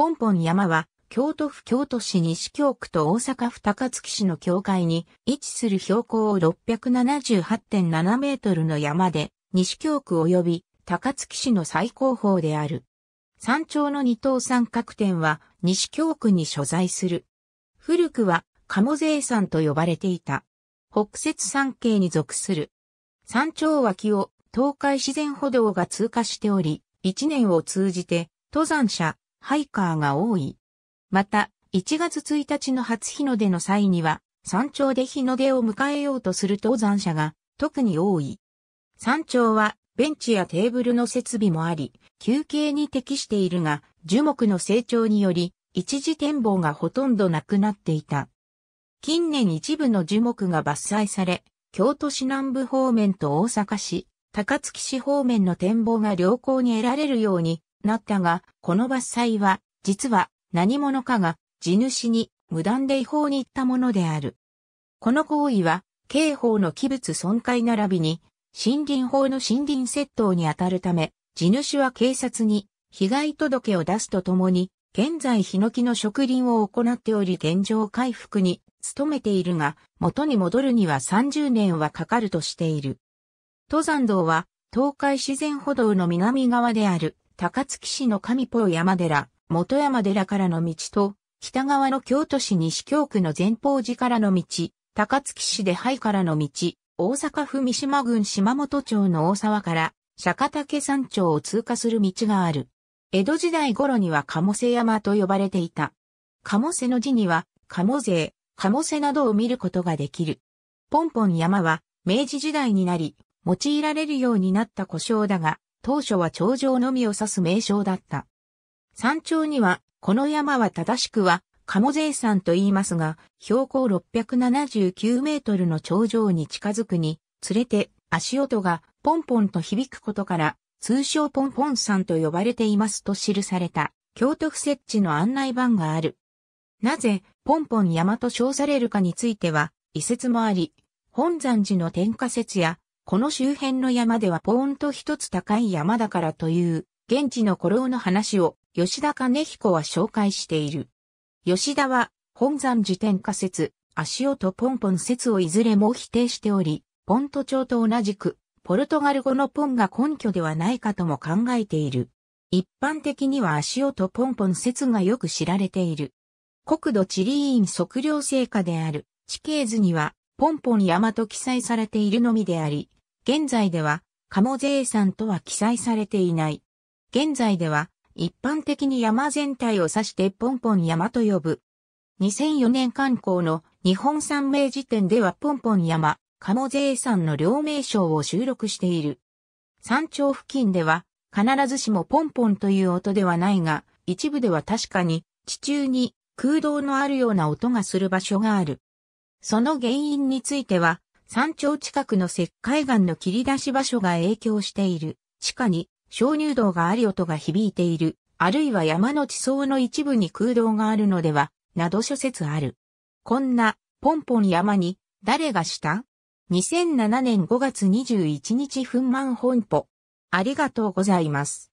ポンポン山は、京都府京都市西京区と大阪府高槻市の境界に位置する標高678.7メートルの山で、西京区及び高槻市の最高峰である。山頂の二等三角点は西京区に所在する。古くは鴨勢山と呼ばれていた。北雪山系に属する。山頂脇を東海自然歩道が通過しており、一年を通じて登山者、ハイカーが多い。また、1月1日の初日の出の際には、山頂で日の出を迎えようとする登山者が特に多い。山頂はベンチやテーブルの設備もあり、休憩に適しているが、樹木の成長により、一時展望がほとんどなくなっていた。近年一部の樹木が伐採され、京都市南部方面と大阪市、高槻市方面の展望が良好に得られるようになったが、この伐採は、実は何者かが地主に無断で違法に行ったものである。この行為は、刑法の器物損壊並びに、森林法の森林窃盗にあたるため、地主は警察に被害届を出すとともに、現在ヒノキの植林を行っており現状回復に努めているが、元に戻るには30年はかかるとしている。登山道は、東海自然歩道の南側である。高槻市の上ポ山寺、元山寺からの道と、北側の京都市西京区の前方寺からの道、高槻市で灰からの道、大阪府三島郡島本町の大沢から、釈岳山頂を通過する道がある。江戸時代頃には鴨瀬山と呼ばれていた。鴨瀬の字には、鴨勢、鴨瀬などを見ることができる。ポンポン山は、明治時代になり、用いられるようになった故障だが、当初は頂上のみを指す名称だった。山頂には、この山は正しくは、鴨勢山と言いますが、標高679メートルの頂上に近づくに、つれて足音がポンポンと響くことから、通称ポンポン山と呼ばれていますと記された、京都府設置の案内板がある。なぜ、ポンポン山と称されるかについては、遺説もあり、本山寺の天下説やこの周辺の山ではポーンと一つ高い山だからという、現地の古老の話を吉田兼彦は紹介している。吉田は、本山寺天下説、足音ポンポン説をいずれも否定しており、ポント町と同じく、ポルトガル語のポンが根拠ではないかとも考えている。一般的には足音ポンポン説がよく知られている。国土地理院測量成果である地形図にはポンポン山と記載されているのみであり、現在では、鴨税山とは記載されていない。現在では、一般的に山全体を指してポンポン山と呼ぶ。2004年観光の日本三名辞典ではポンポン山、鴨税山の両名称を収録している。山頂付近では、必ずしもポンポンという音ではないが、一部では確かに、地中に空洞のあるような音がする場所がある。その原因については、山頂近くの石灰岩の切り出し場所が影響している、地下に小乳洞があり音が響いている、あるいは山の地層の一部に空洞があるのでは、など諸説ある。こんな、ポンポン山に、誰がした ?2007 年5月21日、粉満本舗。ありがとうございます。